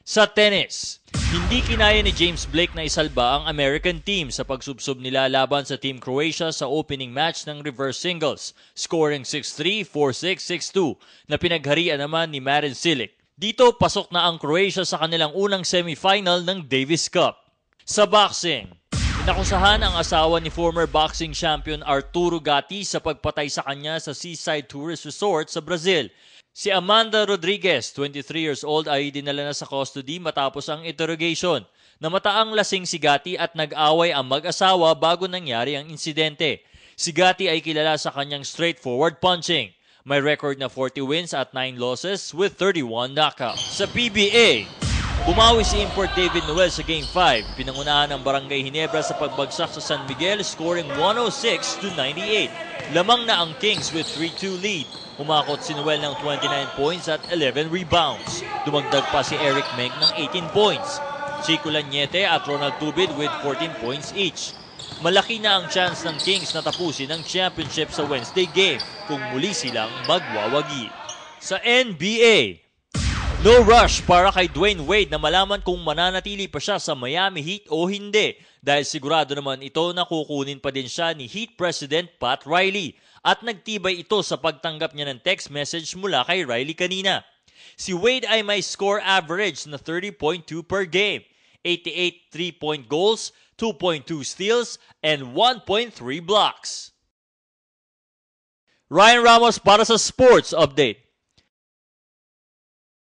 Sa tennis, hindi kinaya ni James Blake na isalba ang American team sa pagsubsob nila laban sa Team Croatia sa opening match ng reverse singles, scoring 6-3, 4-6, 6-2 na pinagharian naman ni Marin Cilic. Dito pasok na ang Croatia sa kanilang unang semifinal ng Davis Cup. Sa boxing, Inakusahan ang asawa ni former boxing champion Arturo Gatti sa pagpatay sa kanya sa Seaside Tourist Resort sa Brazil. Si Amanda Rodriguez, 23 years old, ay dinala na sa custody matapos ang interrogation. Namataang lasing si Gatti at nag-away ang mag-asawa bago nangyari ang insidente. Si Gatti ay kilala sa kanyang straightforward punching. May record na 40 wins at 9 losses with 31 knockouts. Sa PBA, Bumawi si import David Noel sa Game 5. Pinangunahan ng Barangay Hinebra sa pagbagsak sa San Miguel, scoring 106 to 98. Lamang na ang Kings with 3-2 lead. Umakot si Noel ng 29 points at 11 rebounds. Dumagdag pa si Eric Meng ng 18 points. Chico Lanyete at Ronald Tubid with 14 points each. Malaki na ang chance ng Kings na tapusin ang championship sa Wednesday game kung muli silang magwawagi. Sa NBA, No rush para kay Dwayne Wade na malaman kung mananatili pa siya sa Miami Heat o hindi dahil sigurado naman ito na kukunin pa din siya ni Heat President Pat Riley at nagtibay ito sa pagtanggap niya ng text message mula kay Riley kanina. Si Wade ay may score average na 30.2 per game, 88 3-point goals, 2.2 steals, and 1.3 blocks. Ryan Ramos para sa Sports Update.